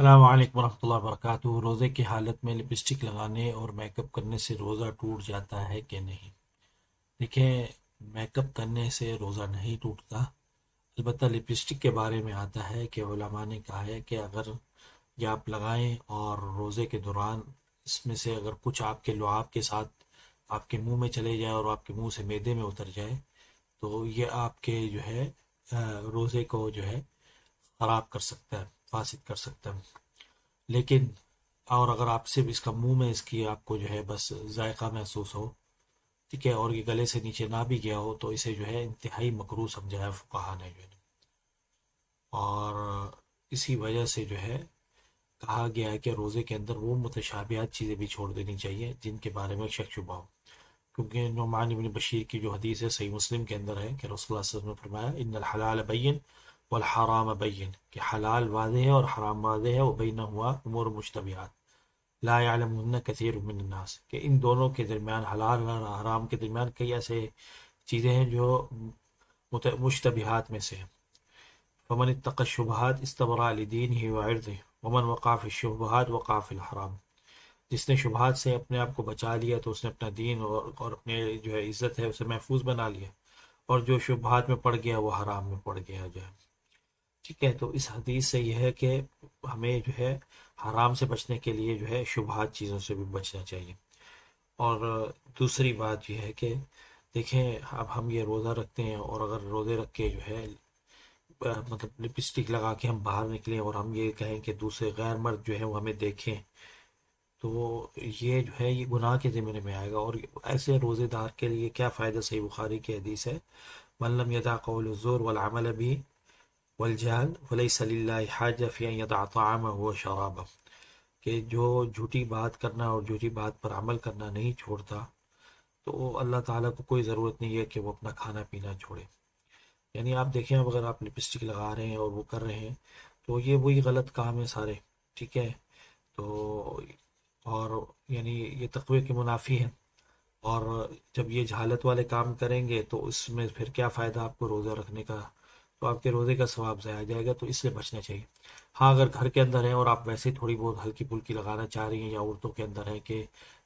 अल्लाम वरह वरक रोज़े की हालत में लिपस्टिक लगाने और मेकअप करने से रोज़ा टूट जाता है कि नहीं देखें मेकअप करने से रोज़ा नहीं टूटता अलबत् लिपस्टिक के बारे में आता है कि ओलमा ने कहा है कि अगर ये आप लगाएं और रोज़े के दौरान इसमें से अगर कुछ आपके लुआब के साथ आपके मुंह में चले जाए और आपके मुंह से मैदे में उतर जाए तो ये आपके जो है रोज़े को जो है ख़राब कर सकता है फासिद कर सकता हूँ लेकिन और अगर आप सिर्फ इसका मुंह में इसकी आपको जो है बस जायका महसूस हो ठीक है और ये गले से नीचे ना भी गया हो तो इसे जो है इंतहाई मकरू समझा है फुकाहा ने जो है और इसी वजह से जो है कहा गया है कि रोज़े के अंदर वो मुतशाबियात चीज़ें भी छोड़ देनी चाहिए जिनके बारे में शक शुबा हो क्योंकि नुमान इबन बशीर की जो हदीस है सही मुस्लिम के अंदर है कि रसोल्ला ने फरमाया इन हलाल बैन वल हराम बैन कि हलाल वाज है और हराम वाज है वबैन हुआ उमूर मुशतबियात लायालमन कसर उमिननास के इन दोनों के दरमियान हलाल और हराम के दरमियान कई ऐसे चीज़ें हैं जो मुशतबियात में से हैं फमन तकशुबहत इस्तबरादीन ही वर्द वमन वक़ाफ़ शुबहत वक़ाफ़िल हराम जिसने शुबहत से अपने आप को बचा लिया तो उसने अपना दीन और, और अपने जो है इज़्ज़त है उसे महफूज बना लिया और जो शुबहत में पड़ गया वो हराम में पड़ गया जो है ठीक है तो इस हदीस से यह है कि हमें जो है हराम से बचने के लिए जो है शुबहत चीज़ों से भी बचना चाहिए और दूसरी बात यह है कि देखें अब हम ये रोज़ा रखते हैं और अगर रोज़े रख के जो है मतलब लिपस्टिक लगा के हम बाहर निकलें और हम ये कहें कि दूसरे गैर मर्द जो है वो हमें देखें तो ये जो है ये गुनाह के ज़िम्मे में आएगा और ऐसे रोज़ेदार के लिए क्या फ़ायदा सही बुखारी की हदीस है मल्लम यदा कौल जोर वाल अमल भी वलजहल वलैस हाज फ़िया तामा हुआ शराब कि जो झूठी बात करना और झूठी बात पर अमल करना नहीं छोड़ता तो अल्लाह ताला को कोई ज़रूरत नहीं है कि वो अपना खाना पीना छोड़े यानी आप देखें अब अगर आप लिपस्टिक लगा रहे हैं और वो कर रहे हैं तो ये वही गलत काम है सारे ठीक है तो और यानी ये तकवे के मुनाफी हैं और जब ये जहालत वाले काम करेंगे तो उसमें फिर क्या फ़ायदा आपको रोज़ा रखने का तो आपके रोज़े का स्वाब ज़ाया जाएगा तो इससे बचना चाहिए हाँ अगर घर के अंदर हैं और आप वैसे ही थोड़ी बहुत हल्की फुल्की लगाना चाह रही हैं या औरतों के अंदर हैं कि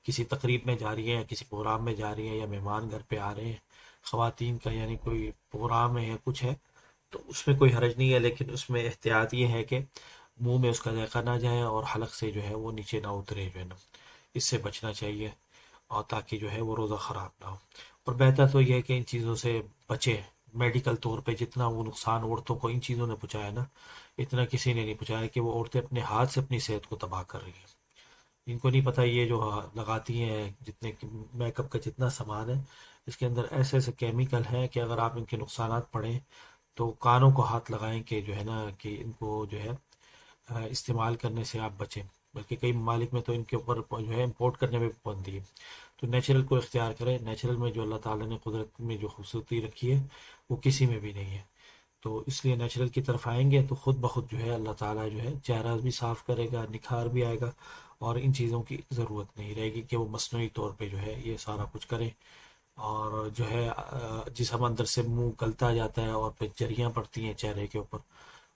किसी तकरीब में जा रही हैं या किसी प्रोग्राम में जा रही हैं या मेहमान घर पे आ रहे हैं खातन का यानी कोई प्रोग्राम है या कुछ है तो उसमें कोई हरज नहीं है लेकिन उसमें एहतियात ये है कि मुंह में उसका जायका ना जाए और हलक से जो है वो नीचे ना उतरे जो है ना इससे बचना चाहिए और ताकि जो है वो रोज़ा ख़राब ना हो और बेहतर तो यह है कि इन चीज़ों से बचें मेडिकल तौर पे जितना वो नुकसान औरतों को इन चीज़ों ने पहुँचाया ना इतना किसी ने नहीं पहुँचाया कि वो औरतें अपने हाथ से अपनी सेहत को तबाह कर रही हैं इनको नहीं पता ये जो लगाती हैं जितने मेकअप का जितना सामान है इसके अंदर ऐसे ऐसे केमिकल हैं कि अगर आप इनके नुकसान पड़ें तो कानों को हाथ लगाएं कि जो है ना कि इनको जो है इस्तेमाल करने से आप बचें बल्कि कई ममालिक में तो इनके ऊपर जो है इम्पोर्ट करने में पाबंदी है तो नेचुरल को इख्तियार करें नेचुरल में जो अल्लाह ताला ने कुदरत में जो खूबसूरती रखी है वो किसी में भी नहीं है तो इसलिए नेचुरल की तरफ आएंगे तो खुद ब खुद जो है अल्लाह ताला जो है चेहरा भी साफ करेगा निखार भी आएगा और इन चीज़ों की ज़रूरत नहीं रहेगी कि वो मसनू तौर पर जो है ये सारा कुछ करें और जो है जिसम अंदर से मुँह गलता जाता है और फिर जरियाँ पड़ती हैं चेहरे के ऊपर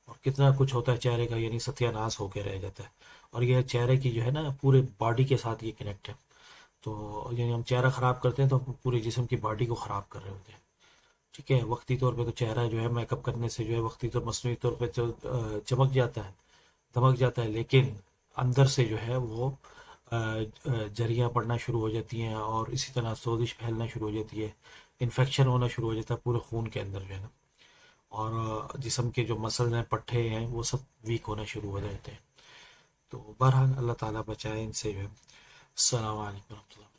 और कितना कुछ होता है चेहरे का यानी सत्यानाश होकर रह जाता है और यह चेहरे की जो है ना पूरे बॉडी के साथ ये कनेक्ट है तो यानी हम चेहरा ख़राब करते हैं तो हम पूरे जिसम की बॉडी को ख़राब कर रहे होते हैं ठीक है वक्ती तौर पे तो चेहरा जो है मेकअप करने से जो है वक्ती तौर मसनू तौर पे तो, चमक जाता है धमक जाता है लेकिन अंदर से जो है वो जरिया पड़ना शुरू हो जाती हैं और इसी तरह सोजिश फैलना शुरू हो जाती है इन्फेक्शन होना शुरू हो जाता है पूरे खून के अंदर जो है ना और जिसम के जो मसल हैं पट्ठे हैं वो सब वीक होने शुरू हो जाते हैं तो बहरहाल अल्लाह ताला बचाए इनसे जो है अलैक्म